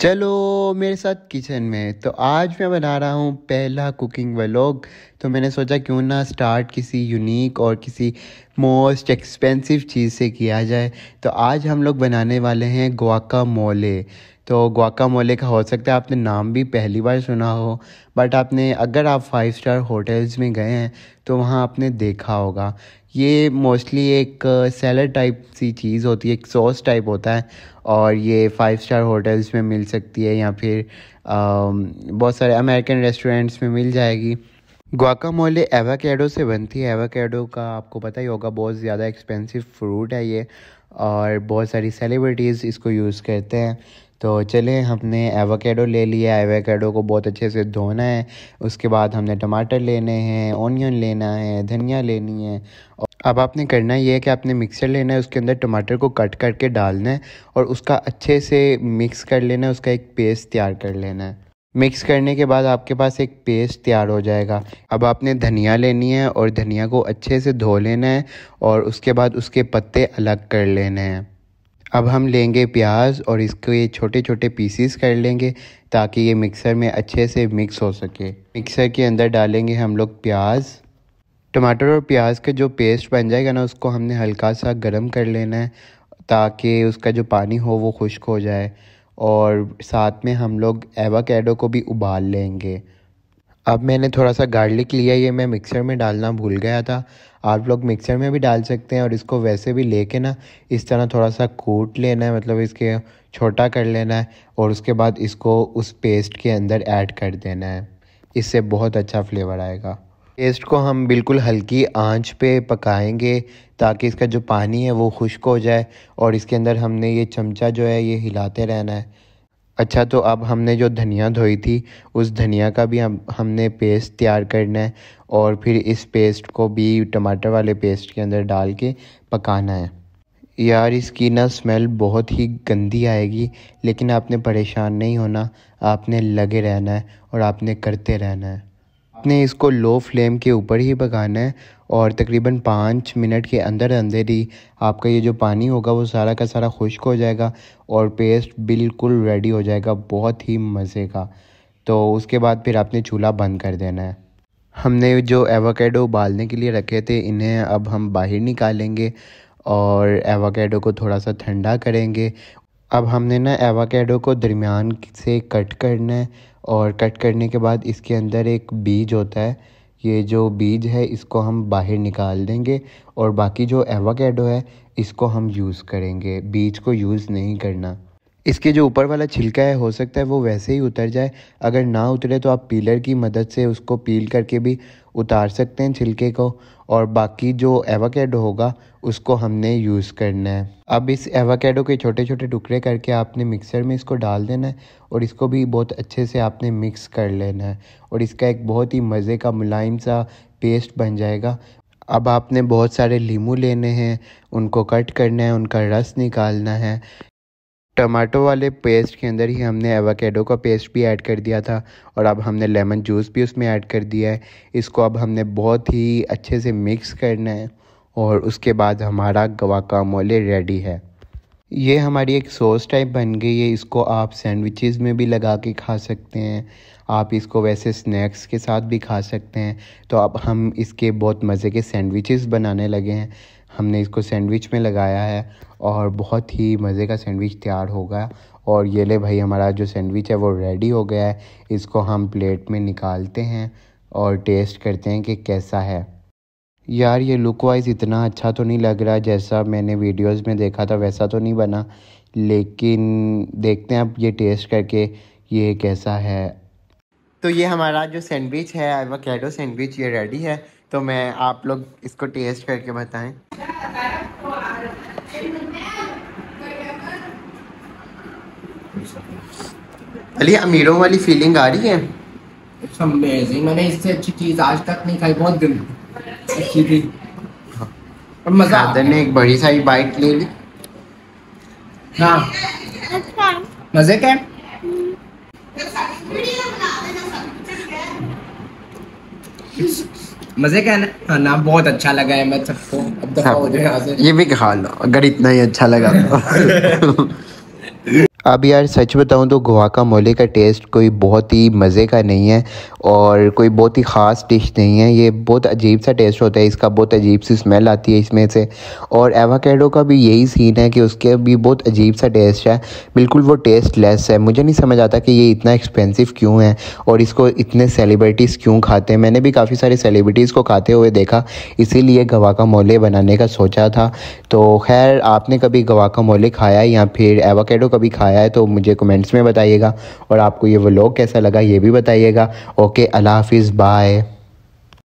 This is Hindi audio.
चलो मेरे साथ किचन में तो आज मैं बना रहा हूँ पहला कुकिंग व्लॉग तो मैंने सोचा क्यों ना स्टार्ट किसी यूनिक और किसी मोस्ट एक्सपेंसिव चीज़ से किया जाए तो आज हम लोग बनाने वाले हैं गोवा का मोले तो ग्वाकामोले का हो सकता है आपने नाम भी पहली बार सुना हो बट आपने अगर आप फाइव स्टार होटल्स में गए हैं तो वहाँ आपने देखा होगा ये मोस्टली एक सैलड uh, टाइप सी चीज़ होती है एक सॉस टाइप होता है और ये फाइव स्टार होटल्स में मिल सकती है या फिर um, बहुत सारे अमेरिकन रेस्टोरेंट्स में मिल जाएगी ग्वाकामोले एवाकेडो से बनती है एवाकेडो का आपको पता ही होगा बहुत ज़्यादा एक्सपेंसिव फ्रूट है ये और बहुत सारी सेलिब्रिटीज़ इसको यूज़ करते हैं तो चले हमने एवोकेडो ले लिया है एवोकेडो को बहुत अच्छे से धोना है उसके बाद हमने टमाटर लेने हैं ओनियन लेना है धनिया लेनी है अब आपने करना ये है कि आपने मिक्सर लेना है उसके अंदर टमाटर को कट करके डालना है और उसका अच्छे से मिक्स कर लेना है उसका एक पेस्ट तैयार कर लेना है मिक्स करने के बाद आपके पास एक पेस्ट तैयार हो जाएगा अब आपने धनिया लेनी है और धनिया को अच्छे से धो लेना है और उसके बाद उसके पत्ते अलग कर लेने हैं अब हम लेंगे प्याज और इसके छोटे छोटे पीसीस कर लेंगे ताकि ये मिक्सर में अच्छे से मिक्स हो सके मिक्सर के अंदर डालेंगे हम लोग प्याज टमाटर और प्याज का जो पेस्ट बन जाएगा ना उसको हमने हल्का सा गर्म कर लेना है ताकि उसका जो पानी हो वो खुश्क हो जाए और साथ में हम लोग एवाकेडो को भी उबाल लेंगे अब मैंने थोड़ा सा गार्लिक लिया ये मैं मिक्सर में डालना भूल गया था आप लोग मिक्सर में भी डाल सकते हैं और इसको वैसे भी ले ना इस तरह थोड़ा सा कूट लेना है मतलब इसके छोटा कर लेना है और उसके बाद इसको उस पेस्ट के अंदर ऐड कर देना है इससे बहुत अच्छा फ्लेवर आएगा पेस्ट को हम बिल्कुल हल्की आंच पे पकाएंगे ताकि इसका जो पानी है वो खुश्क हो जाए और इसके अंदर हमने ये चमचा जो है ये हिलाते रहना है अच्छा तो अब हमने जो धनिया धोई थी उस धनिया का भी हम हमने पेस्ट तैयार करना है और फिर इस पेस्ट को भी टमाटर वाले पेस्ट के अंदर डाल के पकाना है यार इसकी ना स्मेल बहुत ही गंदी आएगी लेकिन आपने परेशान नहीं होना आपने लगे रहना है और आपने करते रहना है आपने इसको लो फ्लेम के ऊपर ही पकाना है और तकरीबन पाँच मिनट के अंदर अंदर ही आपका ये जो पानी होगा वो सारा का सारा खुश्क हो जाएगा और पेस्ट बिल्कुल रेडी हो जाएगा बहुत ही मज़े का तो उसके बाद फिर आपने चूल्हा बंद कर देना है हमने जो एवोकेडो उबालने के लिए रखे थे इन्हें अब हम बाहर निकालेंगे और एवोकेडो को थोड़ा सा ठंडा करेंगे अब हमने ना एवाकेडो को दरमियान से कट करना है और कट करने के बाद इसके अंदर एक बीज होता है ये जो बीज है इसको हम बाहर निकाल देंगे और बाकी जो एवाकेडो है इसको हम यूज़ करेंगे बीज को यूज़ नहीं करना इसके जो ऊपर वाला छिलका है हो सकता है वो वैसे ही उतर जाए अगर ना उतरे तो आप पीलर की मदद से उसको पील करके भी उतार सकते हैं छिलके को और बाकी जो एवाकेडो होगा उसको हमने यूज़ करना है अब इस एवाकेडो के छोटे छोटे टुकड़े करके आपने मिक्सर में इसको डाल देना है और इसको भी बहुत अच्छे से आपने मिक्स कर लेना है और इसका एक बहुत ही मज़े का मुलायम सा पेस्ट बन जाएगा अब आपने बहुत सारे लीमू लेने हैं उनको कट करना है उनका रस निकालना है टमाटो वाले पेस्ट के अंदर ही हमने एवोकेडो का पेस्ट भी ऐड कर दिया था और अब हमने लेमन जूस भी उसमें ऐड कर दिया है इसको अब हमने बहुत ही अच्छे से मिक्स करना है और उसके बाद हमारा गवाका मोले रेडी है ये हमारी एक सॉस टाइप बन गई है इसको आप सैंडविचेस में भी लगा के खा सकते हैं आप इसको वैसे स्नैक्स के साथ भी खा सकते हैं तो अब हम इसके बहुत मज़े के सैंडविचेस बनाने लगे हैं हमने इसको सैंडविच में लगाया है और बहुत ही मज़े का सैंडविच तैयार होगा और ये ले भाई हमारा जो सैंडविच है वो रेडी हो गया है इसको हम प्लेट में निकालते हैं और टेस्ट करते हैं कि कैसा है यार ये लुक वाइज इतना अच्छा तो नहीं लग रहा जैसा मैंने वीडियोस में देखा था वैसा तो नहीं बना लेकिन देखते हैं अब ये टेस्ट करके ये कैसा है तो ये हमारा जो सैंडविच है एवोकेडो सैंडविच ये रेडी है तो मैं आप लोग इसको टेस्ट करके बताएं अली अमीरों वाली फीलिंग आ रही है मैंने इससे अच्छी चीज आज तक नहीं खाई बहुत दिन अच्छी थी और मजा ने एक बड़ी सारी बाइट ले ली हाँ मजे का मजे का ना हाँ, बहुत अच्छा लगा है मैं सबको अब दफा हाँ। हो जाए ये भी खा लो अगर इतना ही अच्छा लगा तो। अब यार सच बताऊँ तो गोवा का मोले का टेस्ट कोई बहुत ही मज़े का नहीं है और कोई बहुत ही ख़ास डिश नहीं है ये बहुत अजीब सा टेस्ट होता है इसका बहुत अजीब सी स्मेल आती है इसमें से और एवाकेडो का भी यही सीन है कि उसके भी बहुत अजीब सा टेस्ट है बिल्कुल वो टेस्ट लेस है मुझे नहीं समझ आता कि ये इतना एक्सपेंसिव क्यों है और इसको इतने सेलिब्रिटीज़ क्यों खाते हैं मैंने भी काफ़ी सारे सेलिब्रिटीज़ को खाते हुए देखा इसीलिए गवा का मोले बनाने का सोचा था तो खैर आपने कभी गवा का मोले खाया या फिर एवाकेडो कभी खाया आया है तो मुझे कमेंट्स में बताइएगा और आपको ये व्लॉग कैसा लगा ये भी बताइएगा ओके अल्लाह हाफिज़ बाय